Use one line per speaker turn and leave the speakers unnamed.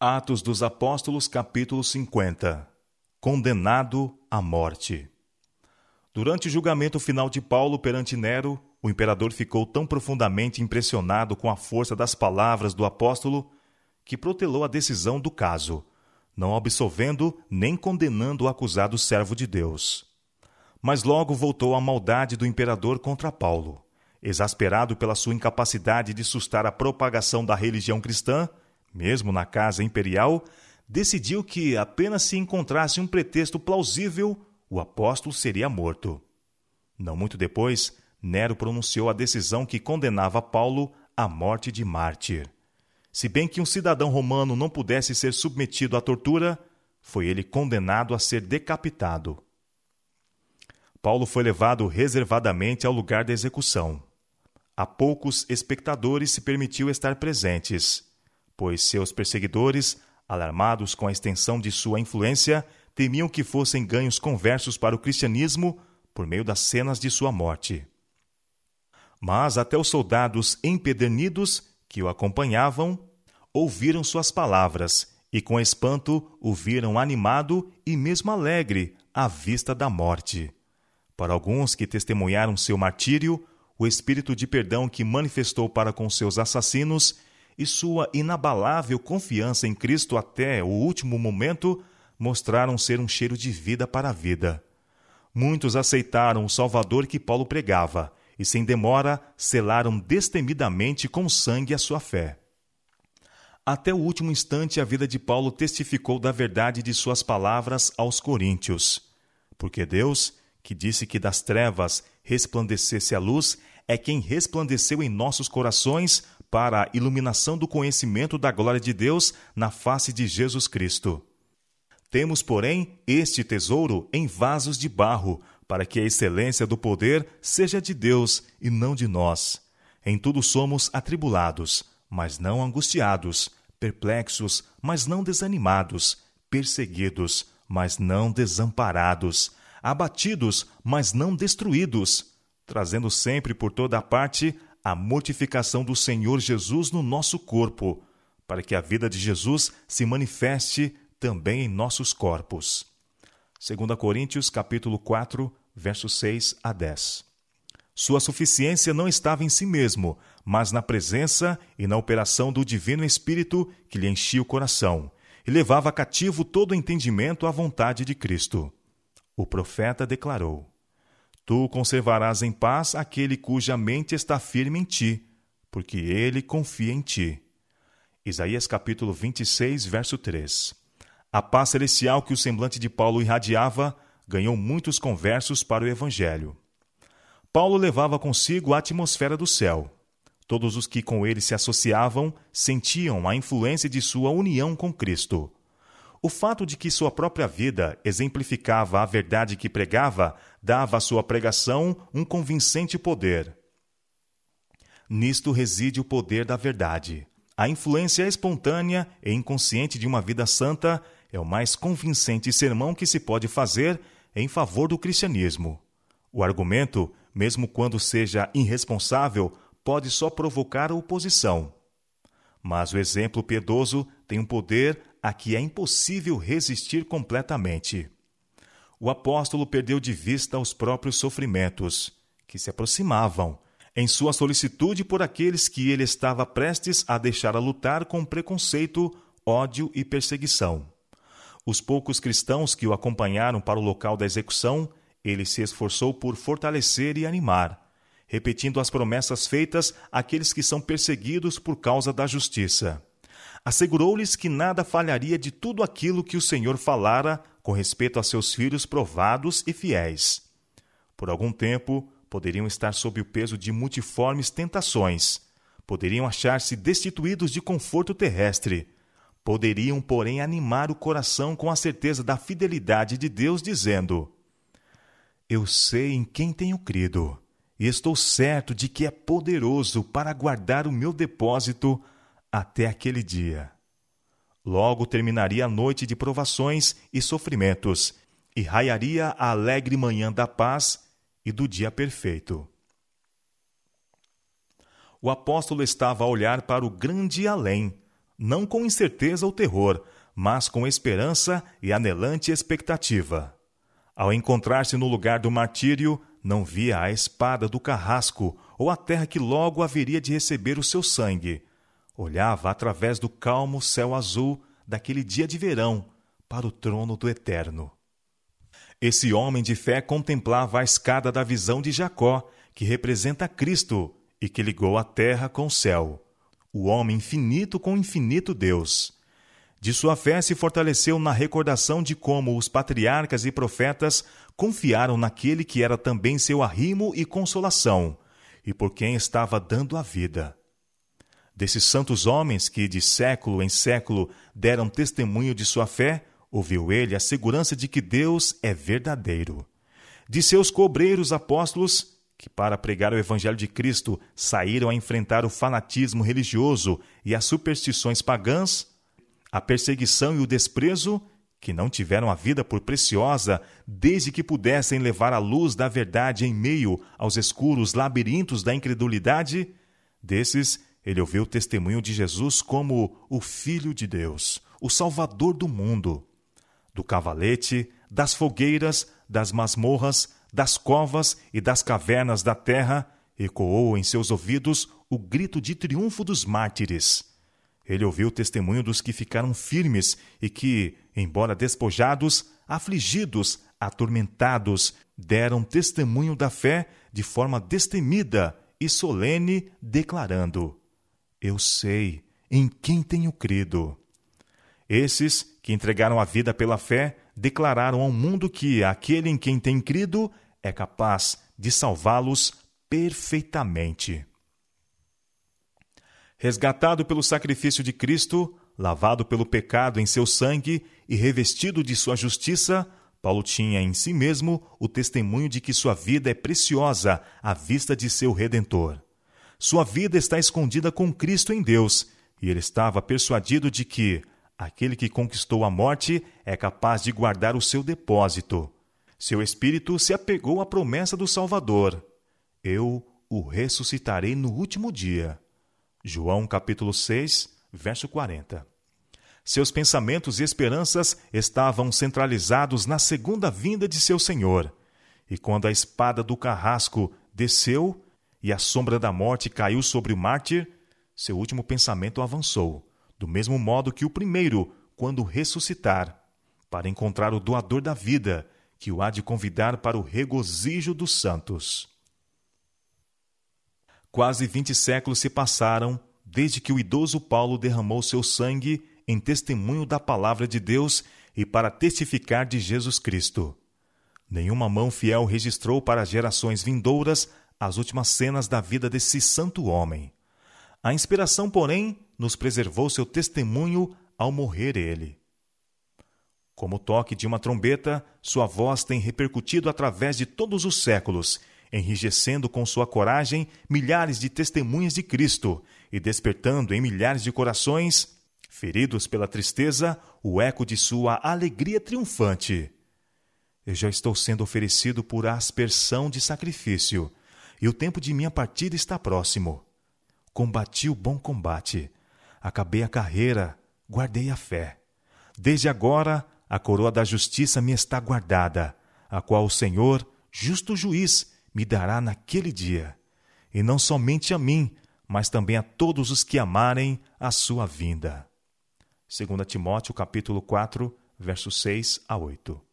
Atos dos Apóstolos, capítulo 50 Condenado à morte. Durante o julgamento final de Paulo perante Nero, o imperador ficou tão profundamente impressionado com a força das palavras do apóstolo que protelou a decisão do caso, não absolvendo nem condenando o acusado servo de Deus. Mas logo voltou a maldade do imperador contra Paulo. Exasperado pela sua incapacidade de sustar a propagação da religião cristã, mesmo na Casa Imperial, decidiu que, apenas se encontrasse um pretexto plausível, o apóstolo seria morto. Não muito depois, Nero pronunciou a decisão que condenava Paulo à morte de mártir. Se bem que um cidadão romano não pudesse ser submetido à tortura, foi ele condenado a ser decapitado. Paulo foi levado reservadamente ao lugar da execução. A poucos espectadores se permitiu estar presentes, pois seus perseguidores, alarmados com a extensão de sua influência, temiam que fossem ganhos conversos para o cristianismo por meio das cenas de sua morte. Mas até os soldados empedernidos que o acompanhavam ouviram suas palavras e com espanto o viram animado e mesmo alegre à vista da morte. Para alguns que testemunharam seu martírio, o espírito de perdão que manifestou para com seus assassinos e sua inabalável confiança em Cristo até o último momento mostraram ser um cheiro de vida para a vida. Muitos aceitaram o Salvador que Paulo pregava e, sem demora, selaram destemidamente com sangue a sua fé. Até o último instante, a vida de Paulo testificou da verdade de suas palavras aos coríntios. Porque Deus, que disse que das trevas resplandecesse a luz, é quem resplandeceu em nossos corações para a iluminação do conhecimento da glória de Deus na face de Jesus Cristo. Temos, porém, este tesouro em vasos de barro, para que a excelência do poder seja de Deus e não de nós. Em tudo somos atribulados, mas não angustiados, perplexos, mas não desanimados, perseguidos, mas não desamparados, abatidos, mas não destruídos trazendo sempre por toda a parte a mortificação do Senhor Jesus no nosso corpo, para que a vida de Jesus se manifeste também em nossos corpos. 2 Coríntios capítulo 4, versos 6 a 10. Sua suficiência não estava em si mesmo, mas na presença e na operação do divino espírito que lhe enchia o coração e levava cativo todo entendimento à vontade de Cristo. O profeta declarou: Tu conservarás em paz aquele cuja mente está firme em ti, porque ele confia em ti. Isaías capítulo 26, verso 3. A paz celestial que o semblante de Paulo irradiava ganhou muitos conversos para o evangelho. Paulo levava consigo a atmosfera do céu. Todos os que com ele se associavam sentiam a influência de sua união com Cristo. O fato de que sua própria vida exemplificava a verdade que pregava dava à sua pregação um convincente poder. Nisto reside o poder da verdade. A influência espontânea e inconsciente de uma vida santa é o mais convincente sermão que se pode fazer em favor do cristianismo. O argumento, mesmo quando seja irresponsável, pode só provocar oposição. Mas o exemplo piedoso tem um poder a que é impossível resistir completamente. O apóstolo perdeu de vista os próprios sofrimentos, que se aproximavam, em sua solicitude por aqueles que ele estava prestes a deixar a lutar com preconceito, ódio e perseguição. Os poucos cristãos que o acompanharam para o local da execução, ele se esforçou por fortalecer e animar, repetindo as promessas feitas àqueles que são perseguidos por causa da justiça assegurou-lhes que nada falharia de tudo aquilo que o Senhor falara com respeito a seus filhos provados e fiéis. Por algum tempo, poderiam estar sob o peso de multiformes tentações, poderiam achar-se destituídos de conforto terrestre, poderiam, porém, animar o coração com a certeza da fidelidade de Deus, dizendo: Eu sei em quem tenho crido, e estou certo de que é poderoso para guardar o meu depósito até aquele dia. Logo terminaria a noite de provações e sofrimentos, e raiaria a alegre manhã da paz e do dia perfeito. O apóstolo estava a olhar para o grande além, não com incerteza ou terror, mas com esperança e anelante expectativa. Ao encontrar-se no lugar do martírio, não via a espada do carrasco ou a terra que logo haveria de receber o seu sangue, olhava através do calmo céu azul daquele dia de verão para o trono do Eterno. Esse homem de fé contemplava a escada da visão de Jacó, que representa Cristo e que ligou a terra com o céu, o homem infinito com o infinito Deus. De sua fé se fortaleceu na recordação de como os patriarcas e profetas confiaram naquele que era também seu arrimo e consolação, e por quem estava dando a vida desses santos homens que de século em século deram testemunho de sua fé, ouviu ele a segurança de que Deus é verdadeiro. De seus cobreiros apóstolos, que para pregar o Evangelho de Cristo saíram a enfrentar o fanatismo religioso e as superstições pagãs, a perseguição e o desprezo, que não tiveram a vida por preciosa desde que pudessem levar a luz da verdade em meio aos escuros labirintos da incredulidade, desses ele ouviu o testemunho de Jesus como o Filho de Deus, o Salvador do mundo. Do cavalete, das fogueiras, das masmorras, das covas e das cavernas da terra, ecoou em seus ouvidos o grito de triunfo dos mártires. Ele ouviu o testemunho dos que ficaram firmes e que, embora despojados, afligidos, atormentados, deram testemunho da fé de forma destemida e solene, declarando: eu sei em quem tenho crido. Esses que entregaram a vida pela fé declararam ao mundo que aquele em quem tem crido é capaz de salvá-los perfeitamente. Resgatado pelo sacrifício de Cristo, lavado pelo pecado em seu sangue e revestido de sua justiça, Paulo tinha em si mesmo o testemunho de que sua vida é preciosa à vista de seu redentor. Sua vida está escondida com Cristo em Deus, e ele estava persuadido de que aquele que conquistou a morte é capaz de guardar o seu depósito. Seu espírito se apegou à promessa do Salvador: Eu o ressuscitarei no último dia. João capítulo 6, verso 40. Seus pensamentos e esperanças estavam centralizados na segunda vinda de seu Senhor. E quando a espada do carrasco desceu, e a sombra da morte caiu sobre o mártir, seu último pensamento avançou, do mesmo modo que o primeiro, quando ressuscitar, para encontrar o doador da vida, que o há de convidar para o regozijo dos santos. Quase vinte séculos se passaram desde que o idoso Paulo derramou seu sangue em testemunho da palavra de Deus e para testificar de Jesus Cristo. Nenhuma mão fiel registrou para gerações vindouras as últimas cenas da vida desse santo homem. A inspiração, porém, nos preservou seu testemunho ao morrer ele. Como o toque de uma trombeta, sua voz tem repercutido através de todos os séculos, enrijecendo com sua coragem milhares de testemunhas de Cristo e despertando em milhares de corações, feridos pela tristeza, o eco de sua alegria triunfante. Eu já estou sendo oferecido por aspersão de sacrifício e o tempo de minha partida está próximo. Combati o bom combate, acabei a carreira, guardei a fé. Desde agora, a coroa da justiça me está guardada, a qual o Senhor, justo juiz, me dará naquele dia. E não somente a mim, mas também a todos os que amarem a sua vinda. 2 Timóteo capítulo 4, versos 6 a 8.